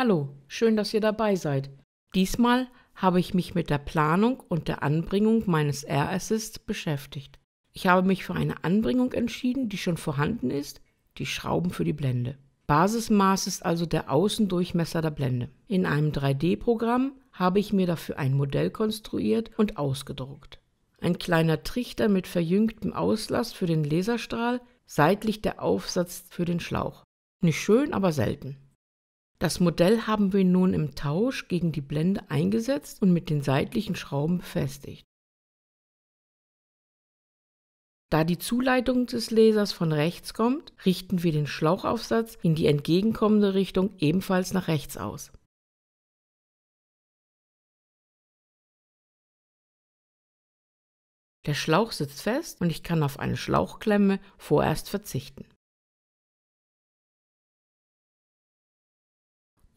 Hallo, schön, dass ihr dabei seid. Diesmal habe ich mich mit der Planung und der Anbringung meines Air Assists beschäftigt. Ich habe mich für eine Anbringung entschieden, die schon vorhanden ist, die Schrauben für die Blende. Basismaß ist also der Außendurchmesser der Blende. In einem 3D-Programm habe ich mir dafür ein Modell konstruiert und ausgedruckt. Ein kleiner Trichter mit verjüngtem Auslass für den Laserstrahl, seitlich der Aufsatz für den Schlauch. Nicht schön, aber selten. Das Modell haben wir nun im Tausch gegen die Blende eingesetzt und mit den seitlichen Schrauben befestigt. Da die Zuleitung des Lasers von rechts kommt, richten wir den Schlauchaufsatz in die entgegenkommende Richtung ebenfalls nach rechts aus. Der Schlauch sitzt fest und ich kann auf eine Schlauchklemme vorerst verzichten.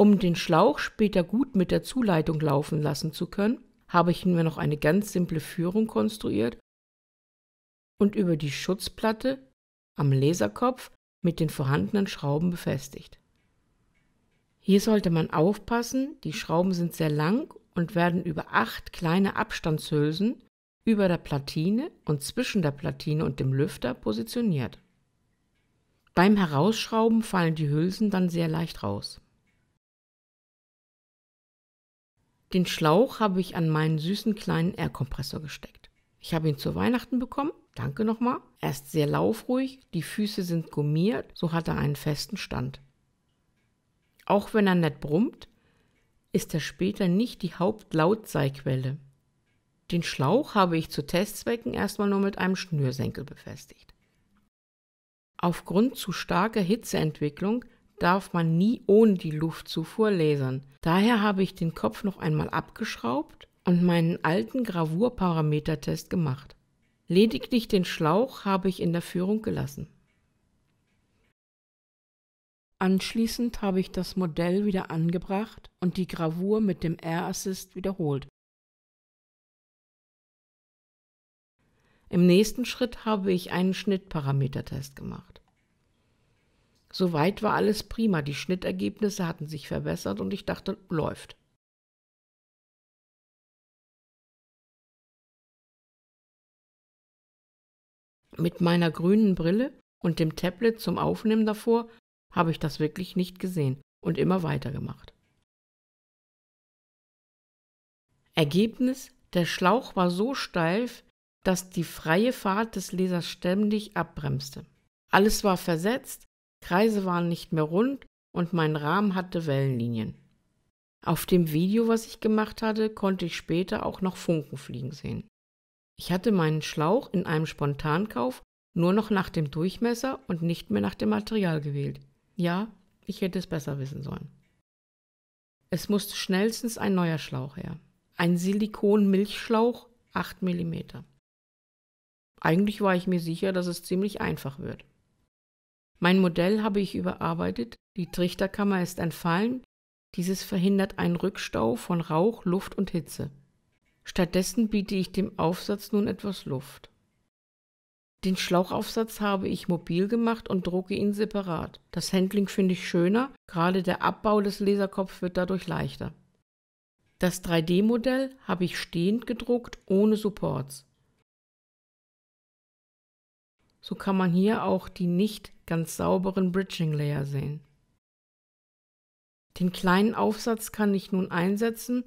Um den Schlauch später gut mit der Zuleitung laufen lassen zu können, habe ich mir noch eine ganz simple Führung konstruiert und über die Schutzplatte am Laserkopf mit den vorhandenen Schrauben befestigt. Hier sollte man aufpassen, die Schrauben sind sehr lang und werden über acht kleine Abstandshülsen über der Platine und zwischen der Platine und dem Lüfter positioniert. Beim Herausschrauben fallen die Hülsen dann sehr leicht raus. Den Schlauch habe ich an meinen süßen kleinen Airkompressor gesteckt. Ich habe ihn zu Weihnachten bekommen. Danke nochmal. Er ist sehr laufruhig, die Füße sind gummiert, so hat er einen festen Stand. Auch wenn er nett brummt, ist er später nicht die Hauptlautseilquelle. Den Schlauch habe ich zu Testzwecken erstmal nur mit einem Schnürsenkel befestigt. Aufgrund zu starker Hitzeentwicklung darf man nie ohne die Luftzufuhr lasern. Daher habe ich den Kopf noch einmal abgeschraubt und meinen alten Gravurparametertest gemacht. Lediglich den Schlauch habe ich in der Führung gelassen. Anschließend habe ich das Modell wieder angebracht und die Gravur mit dem R-Assist wiederholt. Im nächsten Schritt habe ich einen Schnittparametertest gemacht. Soweit war alles prima. Die Schnittergebnisse hatten sich verbessert und ich dachte, läuft. Mit meiner grünen Brille und dem Tablet zum Aufnehmen davor habe ich das wirklich nicht gesehen und immer weitergemacht. Ergebnis, der Schlauch war so steif, dass die freie Fahrt des Lesers ständig abbremste. Alles war versetzt, Kreise waren nicht mehr rund und mein Rahmen hatte Wellenlinien. Auf dem Video, was ich gemacht hatte, konnte ich später auch noch Funken fliegen sehen. Ich hatte meinen Schlauch in einem Spontankauf nur noch nach dem Durchmesser und nicht mehr nach dem Material gewählt. Ja, ich hätte es besser wissen sollen. Es musste schnellstens ein neuer Schlauch her. Ein Silikon-Milchschlauch, 8 mm. Eigentlich war ich mir sicher, dass es ziemlich einfach wird. Mein Modell habe ich überarbeitet. Die Trichterkammer ist entfallen. Dieses verhindert einen Rückstau von Rauch, Luft und Hitze. Stattdessen biete ich dem Aufsatz nun etwas Luft. Den Schlauchaufsatz habe ich mobil gemacht und drucke ihn separat. Das Handling finde ich schöner, gerade der Abbau des Laserkopfs wird dadurch leichter. Das 3D-Modell habe ich stehend gedruckt, ohne Supports. So kann man hier auch die nicht ganz sauberen Bridging Layer sehen. Den kleinen Aufsatz kann ich nun einsetzen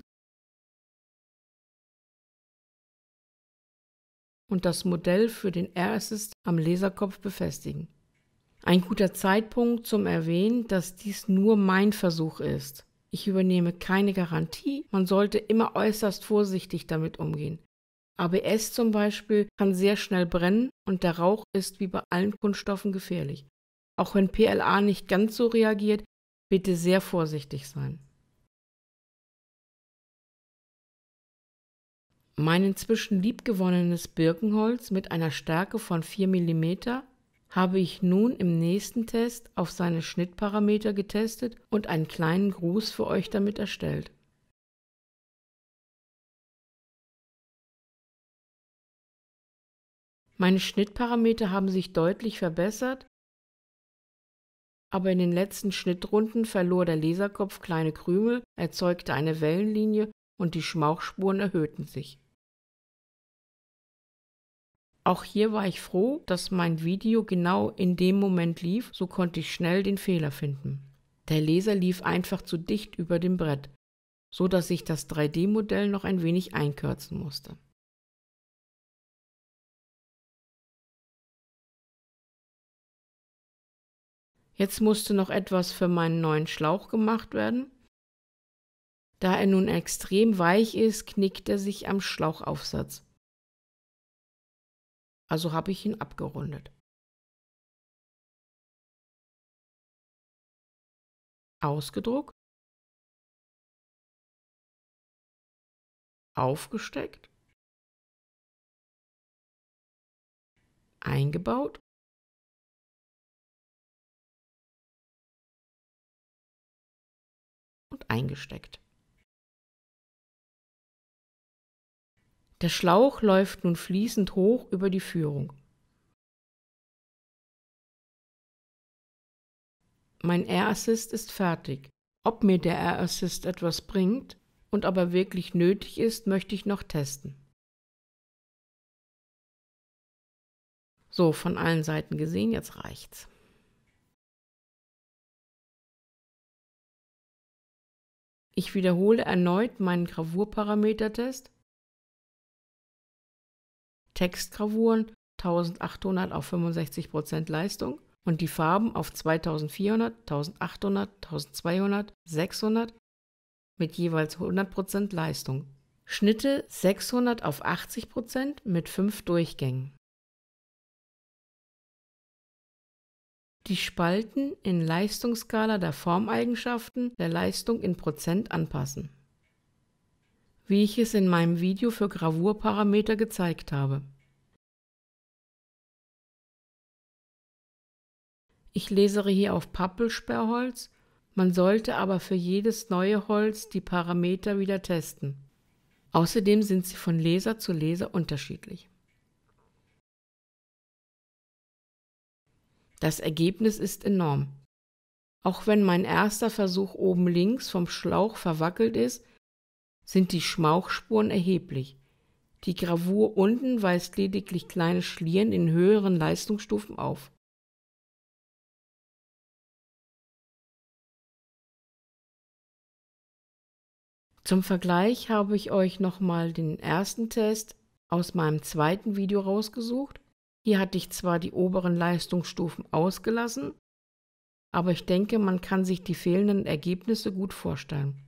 und das Modell für den Air Assist am Laserkopf befestigen. Ein guter Zeitpunkt zum Erwähnen, dass dies nur mein Versuch ist. Ich übernehme keine Garantie, man sollte immer äußerst vorsichtig damit umgehen. ABS zum Beispiel kann sehr schnell brennen und der Rauch ist wie bei allen Kunststoffen gefährlich. Auch wenn PLA nicht ganz so reagiert, bitte sehr vorsichtig sein. Mein inzwischen liebgewonnenes Birkenholz mit einer Stärke von 4 mm habe ich nun im nächsten Test auf seine Schnittparameter getestet und einen kleinen Gruß für euch damit erstellt. Meine Schnittparameter haben sich deutlich verbessert, aber in den letzten Schnittrunden verlor der Laserkopf kleine Krümel, erzeugte eine Wellenlinie und die Schmauchspuren erhöhten sich. Auch hier war ich froh, dass mein Video genau in dem Moment lief, so konnte ich schnell den Fehler finden. Der Laser lief einfach zu dicht über dem Brett, so dass ich das 3D-Modell noch ein wenig einkürzen musste. Jetzt musste noch etwas für meinen neuen Schlauch gemacht werden. Da er nun extrem weich ist, knickt er sich am Schlauchaufsatz. Also habe ich ihn abgerundet. Ausgedruckt. Aufgesteckt. Eingebaut. eingesteckt. Der Schlauch läuft nun fließend hoch über die Führung. Mein Air Assist ist fertig. Ob mir der Air Assist etwas bringt und ob er wirklich nötig ist, möchte ich noch testen. So, von allen Seiten gesehen, jetzt reicht's. Ich wiederhole erneut meinen Gravurparametertest. Textgravuren 1800 auf 65% Leistung und die Farben auf 2400, 1800, 1200, 600 mit jeweils 100% Leistung. Schnitte 600 auf 80% mit 5 Durchgängen. die Spalten in Leistungsskala der Formeigenschaften der Leistung in Prozent anpassen, wie ich es in meinem Video für Gravurparameter gezeigt habe. Ich lasere hier auf Pappelsperrholz, man sollte aber für jedes neue Holz die Parameter wieder testen. Außerdem sind sie von Leser zu Leser unterschiedlich. Das Ergebnis ist enorm. Auch wenn mein erster Versuch oben links vom Schlauch verwackelt ist, sind die Schmauchspuren erheblich. Die Gravur unten weist lediglich kleine Schlieren in höheren Leistungsstufen auf. Zum Vergleich habe ich euch nochmal den ersten Test aus meinem zweiten Video rausgesucht hier hatte ich zwar die oberen Leistungsstufen ausgelassen, aber ich denke, man kann sich die fehlenden Ergebnisse gut vorstellen.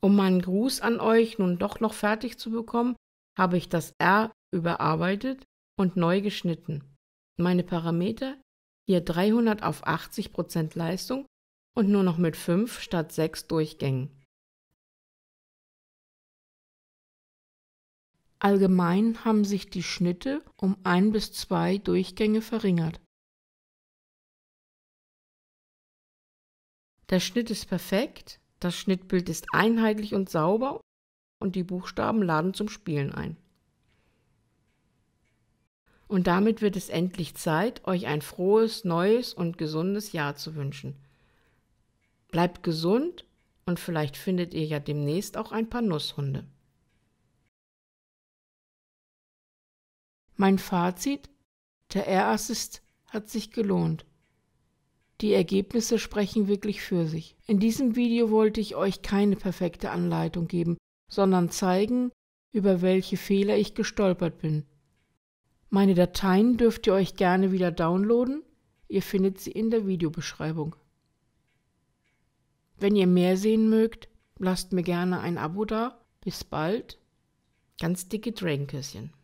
Um meinen Gruß an euch nun doch noch fertig zu bekommen, habe ich das R überarbeitet und neu geschnitten. Meine Parameter hier 300 auf 80% Leistung und nur noch mit 5 statt 6 Durchgängen. Allgemein haben sich die Schnitte um ein bis zwei Durchgänge verringert. Der Schnitt ist perfekt, das Schnittbild ist einheitlich und sauber und die Buchstaben laden zum Spielen ein. Und damit wird es endlich Zeit, euch ein frohes, neues und gesundes Jahr zu wünschen. Bleibt gesund und vielleicht findet ihr ja demnächst auch ein paar Nusshunde. Mein Fazit? Der R-Assist hat sich gelohnt. Die Ergebnisse sprechen wirklich für sich. In diesem Video wollte ich euch keine perfekte Anleitung geben, sondern zeigen, über welche Fehler ich gestolpert bin. Meine Dateien dürft ihr euch gerne wieder downloaden. Ihr findet sie in der Videobeschreibung. Wenn ihr mehr sehen mögt, lasst mir gerne ein Abo da. Bis bald. Ganz dicke Tränkäschen.